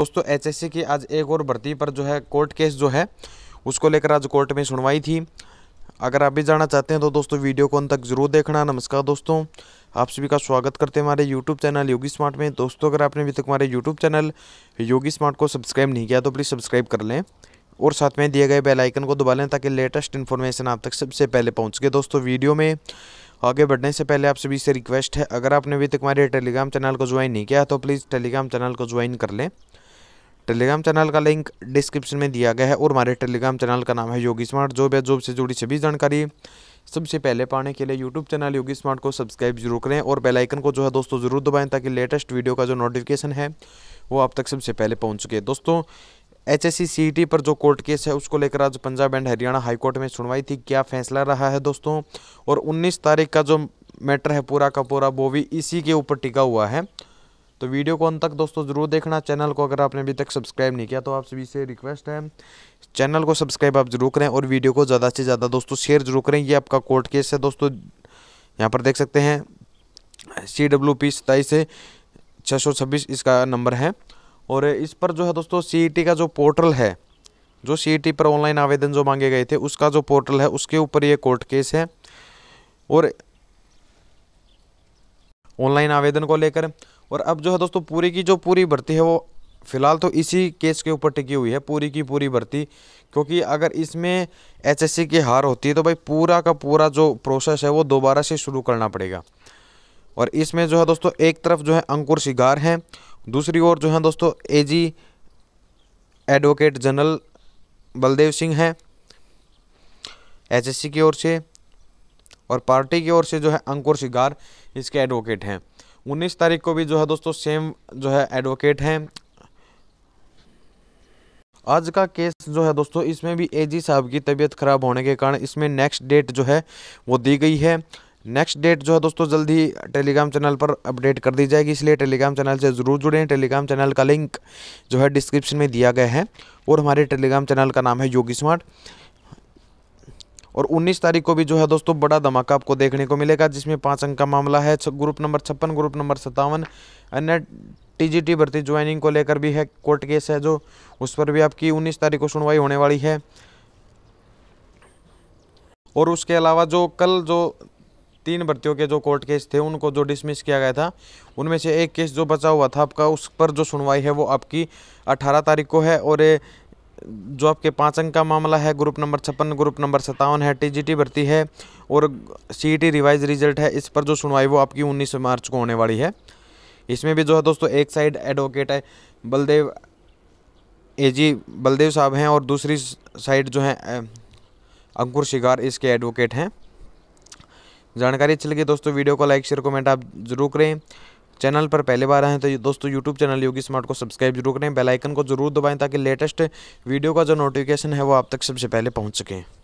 दोस्तों एचएससी की आज एक और भर्ती पर जो है कोर्ट केस जो है उसको लेकर आज कोर्ट में सुनवाई थी अगर आप भी जाना चाहते हैं तो दोस्तों वीडियो को अंत तक जरूर देखना नमस्कार दोस्तों आप सभी का स्वागत करते हैं हमारे यूट्यूब चैनल योगी स्मार्ट में दोस्तों अगर आपने अभी तक हमारे यूट्यूब चैनल योगी स्मार्ट को सब्सक्राइब नहीं किया तो प्लीज़ सब्सक्राइब कर लें और साथ में दिए गए बेलाइकन को दबा लें ताकि लेटेस्ट इन्फॉर्मेशन आप तक सबसे पहले पहुँच गए दोस्तों वीडियो में आगे बढ़ने से पहले आप सभी से रिक्वेस्ट है अगर आपने अभी तक हमारे टेलीग्राम चैनल को ज्वाइन नहीं किया तो प्लीज़ टेलीग्राम चैनल को ज्वाइन कर लें टेलीग्राम चैनल का लिंक डिस्क्रिप्शन में दिया गया है और हमारे टेलीग्राम चैनल का नाम है योगी स्मार्ट जॉब या जॉब से जुड़ी सभी जानकारी सबसे पहले पाने के लिए यूट्यूब चैनल योगी स्मार्ट को सब्सक्राइब जरूर करें और बेल आइकन को जो है दोस्तों ज़रूर दबाएं ताकि लेटेस्ट वीडियो का जो नोटिफिकेशन है वो आप तक सबसे पहले पहुँच सके दोस्तों एच एस पर जो कोर्ट केस है उसको लेकर आज पंजाब एंड हरियाणा हाईकोर्ट में सुनवाई थी क्या फैसला रहा है दोस्तों और उन्नीस तारीख का जो मैटर है पूरा का पूरा वो भी इसी के ऊपर टिका हुआ है तो वीडियो को अंत तक दोस्तों ज़रूर देखना चैनल को अगर आपने अभी तक सब्सक्राइब नहीं किया तो आप सभी से रिक्वेस्ट है चैनल को सब्सक्राइब आप जरूर करें और वीडियो को ज़्यादा से ज़्यादा दोस्तों शेयर जरूर करें ये आपका कोर्ट केस है दोस्तों यहाँ पर देख सकते हैं सी डब्ल्यू पी सताईस छः सौ छब्बीस इसका नंबर है और इस पर जो है दोस्तों सी e का जो पोर्टल है जो सी e पर ऑनलाइन आवेदन जो मांगे गए थे उसका जो पोर्टल है उसके ऊपर ये कोर्ट केस है और ऑनलाइन आवेदन को लेकर और अब जो है दोस्तों पूरी की जो पूरी भर्ती है वो फिलहाल तो इसी केस के ऊपर टिकी हुई है पूरी की पूरी भर्ती क्योंकि अगर इसमें एचएससी की हार होती है तो भाई पूरा का पूरा जो प्रोसेस है वो दोबारा से शुरू करना पड़ेगा और इसमें जो है दोस्तों एक तरफ जो है अंकुर शिगार हैं दूसरी ओर जो है दोस्तों AG advocate general Baldev Singh हैं सी की ओर से और पार्टी की ओर से जो है अंकुर शिगार इसके एडवोकेट हैं उन्नीस तारीख को भी जो है दोस्तों सेम जो है एडवोकेट हैं आज का केस जो है दोस्तों इसमें भी एजी साहब की तबीयत खराब होने के कारण इसमें नेक्स्ट डेट जो है वो दी गई है नेक्स्ट डेट जो है दोस्तों जल्द ही टेलीग्राम चैनल पर अपडेट कर दी जाएगी इसलिए टेलीग्राम चैनल से ज़रूर जुड़ें टेलीग्राम चैनल का लिंक जो है डिस्क्रिप्शन में दिया गया है और हमारे टेलीग्राम चैनल का नाम है योगी स्मार्ट और 19 तारीख को भी जो है दोस्तों बड़ा धमाका आपको देखने को मिलेगा जिसमें पाँच अंक का मामला है ग्रुप नंबर छप्पन ग्रुप नंबर सत्तावन अन्य टीजीटी भर्ती ज्वाइनिंग को लेकर भी है कोर्ट केस है जो उस पर भी आपकी 19 तारीख को सुनवाई होने वाली है और उसके अलावा जो कल जो तीन भर्तियों के जो कोर्ट केस थे उनको जो डिसमिस किया गया था उनमें से एक केस जो बचा हुआ था आपका उस पर जो सुनवाई है वो आपकी 18 तारीख को है और जो आपके पाँच अंक का मामला है ग्रुप नंबर छप्पन ग्रुप नंबर सत्तावन है टीजीटी भर्ती है और सीईटी रिवाइज रिजल्ट है इस पर जो सुनवाई वो आपकी उन्नीस मार्च को होने वाली है इसमें भी जो है दोस्तों एक साइड एडवोकेट है बलदेव एजी बलदेव साहब हैं और दूसरी साइड जो है अंकुर शिगार इसके एडवोकेट हैं जानकारी अच्छी लगी दोस्तों वीडियो को लाइक शेयर कमेंट आप जरूर करें चैनल पर पहले बार आए हैं तो दोस्तों यूट्यूब चैनल योगी स्मार्ट को सब्सक्राइब जरूर करें बेलाइकन को जरूर दबाएँ ताकि लेटेस्ट वीडियो का जो नोटिफिकेशन है वो आप तक सबसे पहले पहुँच सकें